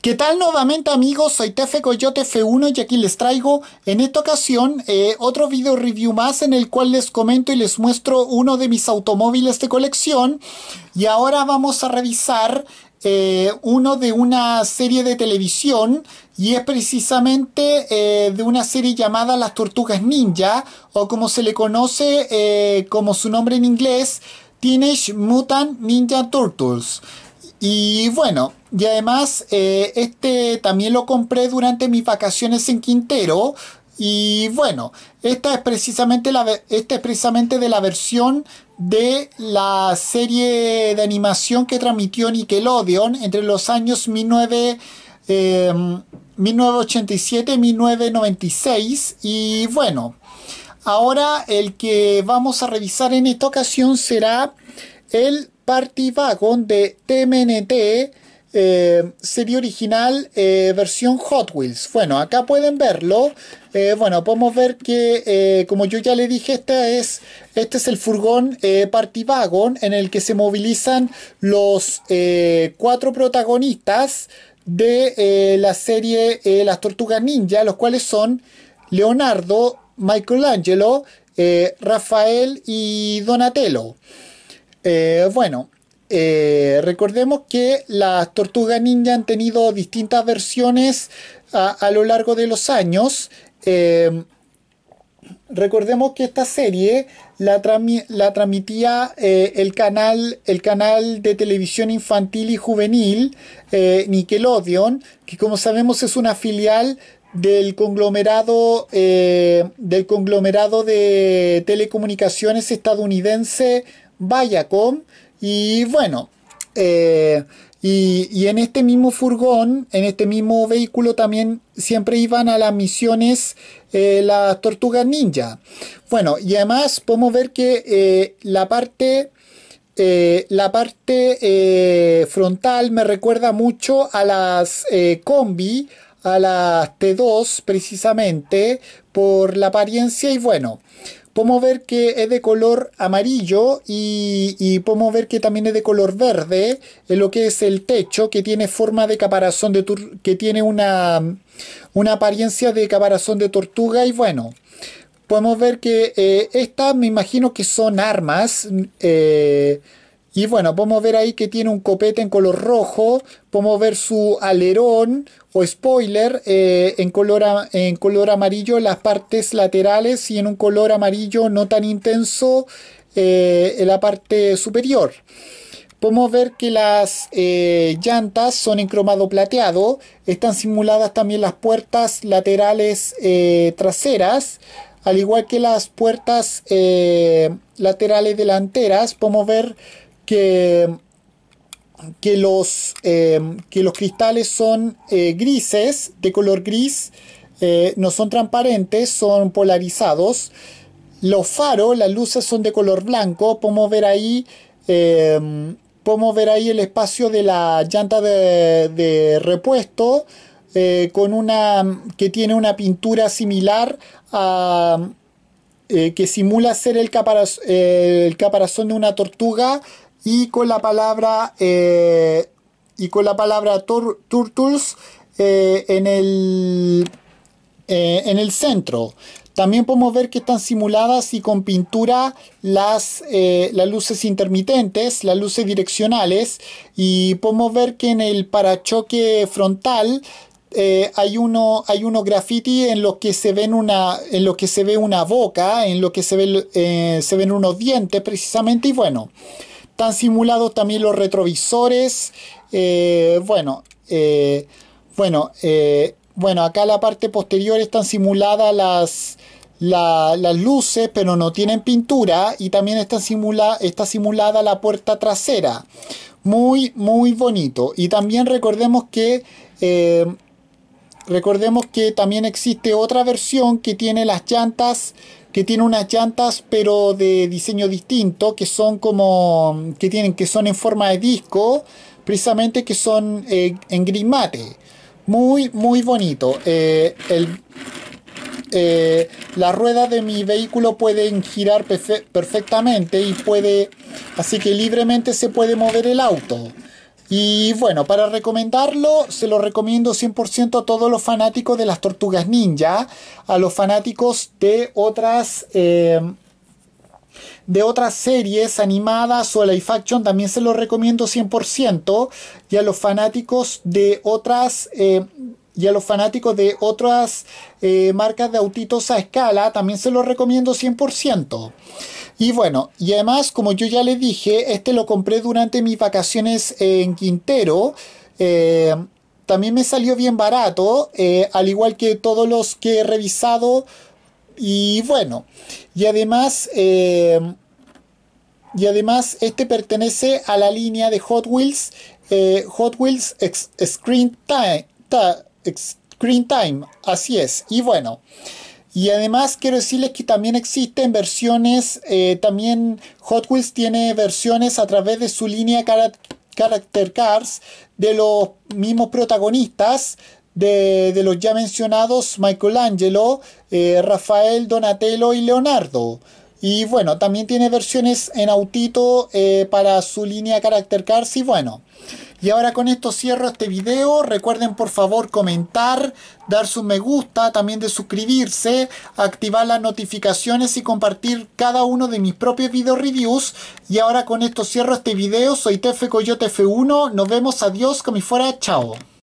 ¿Qué tal nuevamente amigos? Soy Tefe Coyote F1 y aquí les traigo en esta ocasión eh, otro video review más en el cual les comento y les muestro uno de mis automóviles de colección y ahora vamos a revisar eh, uno de una serie de televisión y es precisamente eh, de una serie llamada Las Tortugas Ninja o como se le conoce como su nombre en inglés Teenage Mutant Ninja Turtles. Y bueno, y además eh, este también lo compré durante mis vacaciones en Quintero. Y bueno, esta es precisamente, la, esta precisamente de la versión de la serie de animación que transmitió Nickelodeon entre los años 1987 em, y 1996. Y bueno, ahora el que vamos a revisar en esta ocasión será el Party-Wagon de TMNT, eh, serie original eh, versión Hot Wheels. Bueno, acá pueden verlo. Eh, bueno, podemos ver que, como yo ya le dije, es, este es el furgón Party Wagon en el que se movilizan los cuatro protagonistas de la serie Las Tortugas Ninja, los cuales son Leonardo, Michelangelo, Rafael y Donatello. Eh, bueno, eh, recordemos que las tortugas ninja han tenido distintas versiones a, lo largo de los años. Eh, recordemos que esta serie la, transmitía el, canal, el, canal, de televisión infantil y juvenil Nickelodeon, que como sabemos es una filial del conglomerado del conglomerado de telecomunicaciones estadounidense con y bueno, eh, y, en este mismo furgón, en este mismo vehículo también siempre iban a las misiones eh, las tortugas ninja. Bueno, y además podemos ver que eh, la parte... la parte frontal me recuerda mucho a las combi, a las T2 precisamente, por la apariencia y bueno, podemos ver que es de color amarillo y, podemos ver que también es de color verde en lo que es el techo que tiene forma de caparazón de que tiene una, apariencia de caparazón de tortuga y bueno podemos ver que eh, estas me imagino que son armas eh, y bueno, podemos ver ahí que tiene un copete en color rojo, podemos ver su alerón o spoiler eh, en, color, en color amarillo en las partes laterales y en un color amarillo no tan intenso eh, en la parte superior. Podemos ver que las eh, llantas son en cromado plateado, están simuladas también las puertas laterales traseras al igual que las puertas laterales delanteras, podemos ver que, los, em, que los cristales son eh, grises, de color gris, eh, no son transparentes, son polarizados. Los faros, las luces son de color blanco, podemos ver ahí em, ver ahí el espacio de la llanta de, repuesto eh, con una que tiene una pintura similar a que simula ser el, caparazón de una tortuga y con la palabra eh, y con la palabra turtles eh, en el eh, en el centro también podemos ver que están simuladas y con pintura las, las luces intermitentes, las luces direccionales y podemos ver que en el parachoque frontal hay uno hay uno graffiti en los que se ven una en lo que se ve una boca en lo que se, ve, se ven unos dientes precisamente y bueno están simulados también los retrovisores. Eh, bueno, eh, bueno, eh, bueno, acá la parte posterior están simuladas las, las luces, pero no tienen pintura. Y también está simulada la puerta trasera. Muy, muy bonito. Y también recordemos que Recordemos que también existe otra versión que tiene las llantas, que tiene unas llantas pero de diseño distinto, que son como, que tienen, que son en forma de disco, precisamente que son eh, en grimate. Muy, muy bonito. Eh, las ruedas eh, la rueda de mi vehículo pueden girar perfectamente y puede, así que libremente se puede mover el auto. Y bueno, para recomendarlo, se lo recomiendo 100% a todos los fanáticos de las tortugas ninja, a los fanáticos de otras... Eh, de otras series animadas o live action también se lo recomiendo 100% y a los fanáticos de otras eh, los fanáticos de otras eh, marcas de autitos a escala también se los recomiendo 100%. Y bueno, y además, como yo ya le dije, este lo compré durante mis vacaciones en Quintero. Eh, también me salió bien barato, eh, al igual que todos los que he revisado. Y bueno, y además, eh, y además este pertenece a la línea de Hot Wheels, Hot Wheels Screen Time, Screen Time, así es. Y bueno. Y además quiero decirles que también existen versiones, eh, también Hot Wheels tiene versiones a través de su línea Character Cars de los mismos protagonistas, de, los ya mencionados Michelangelo, eh, Rafael, Donatello y Leonardo. Y bueno, también tiene versiones en autito eh, para su línea Character Cars y bueno. Y ahora con esto cierro este video. Recuerden por favor comentar, dar su me gusta, también de suscribirse, activar las notificaciones y compartir cada uno de mis propios video reviews. Y ahora con esto cierro este video. Soy Tefe Coyote F1. Nos vemos. Adiós. Como fuera. Chao.